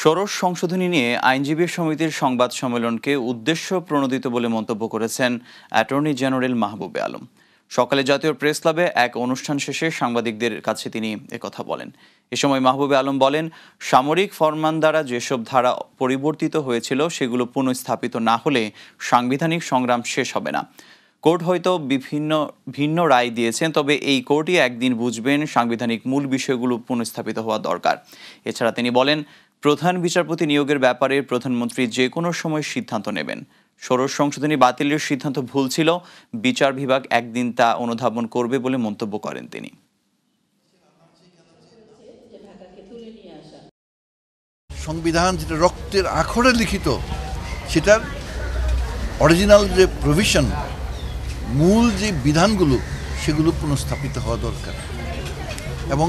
ষোড়শ সংশোধনী নিয়ে আইনজীবী সমিতির সংবাদ সম্মেলনকে উদ্দেশ্য প্রণোদিত বলে মন্তব্য করেছেন অ্যাটর্নি জেনারেল মাহবুবে আলম সকালে জাতীয় প্রেস ক্লাবে এক অনুষ্ঠান শেষে সাংবাদিকদের কাছে তিনি একথা বলেন এ সময় মাহবুবে আলম বলেন সামরিক ফরমান দ্বারা যেসব ধারা পরিবর্তিত হয়েছিল সেগুলো পুনঃস্থাপিত না হলে সাংবিধানিক সংগ্রাম শেষ হবে না কোর্ট হয়তো বিভিন্ন ভিন্ন রায় দিয়েছেন তবে এই কোর্টই একদিন বুঝবেন সাংবিধানিক মূল বিষয়গুলো পুনঃস্থাপিত হওয়া দরকার এছাড়া তিনি বলেন প্রধান বিচারপতি নিয়োগের ব্যাপারে প্রধানমন্ত্রী যে কোনো সময় সিদ্ধান্ত নেবেন ষোড়শ সংশোধনী বাতিলের সিদ্ধান্ত ভুল ছিল বিচার বিভাগ একদিন তা অনুধাবন করবে বলে মন্তব্য করেন তিনি সংবিধান যেটা রক্তের আখরে লিখিত সেটার অরিজিনাল যে প্রভিশন মূল যে বিধানগুলো সেগুলো পুনঃস্থাপিত হওয়া দরকার এবং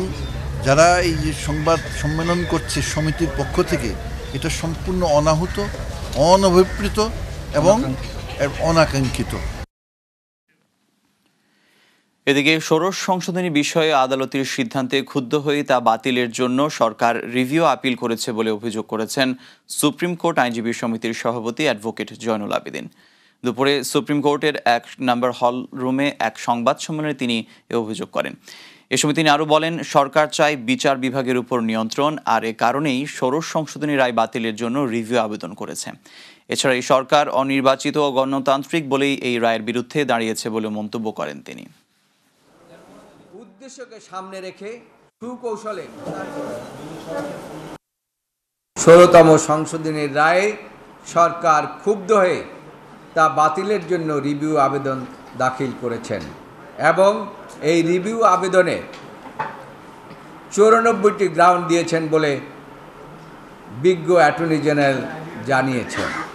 যারা এই যে সংবাদ সম্মেলন করছে সমিতির পক্ষ থেকে এটা সম্পূর্ণ অনাহূত অনভিপ্রিত এবং অনাকাঙ্ক্ষিত এদিকে ষোড়শ সংশোধনী বিষয়ে আদালতের সিদ্ধান্তে ক্ষুব্ধ হয়ে তা বাতিলের জন্য সরকার রিভিউ আপিল করেছে বলে অভিযোগ করেছেন সুপ্রিম কোর্ট আইনজীবী সমিতির সভাপতি অ্যাডভোকেট জয়নুল আবেদিন দুপুরে সুপ্রিম কোর্টের এক নাম্বার হল রুমে এক সংবাদ সম্মেলনে তিনি এ অভিযোগ করেন এ সময় তিনি আরও বলেন সরকার চায় বিচার বিভাগের উপর নিয়ন্ত্রণ আর এ কারণেই ষোড়শ সংশোধনী রায় বাতিলের জন্য রিভিউ আবেদন করেছে এছাড়া এই সরকার অনির্বাচিত ও গণতান্ত্রিক বলেই এই রায়ের বিরুদ্ধে দাঁড়িয়েছে বলে মন্তব্য করেন তিনি উদ্দেশ্যকে সামনে রেখে সুকৌশলে ষোলতম সংশোধনীর রায়ে সরকার ক্ষুব্ধ হয়ে তা বাতিলের জন্য রিভিউ আবেদন দাখিল করেছেন এবং এই রিভিউ আবেদনে চৌরানব্বইটি গ্রাউন্ড দিয়েছেন বলে বিজ্ঞ অ্যাটর্নি জেনারেল জানিয়েছেন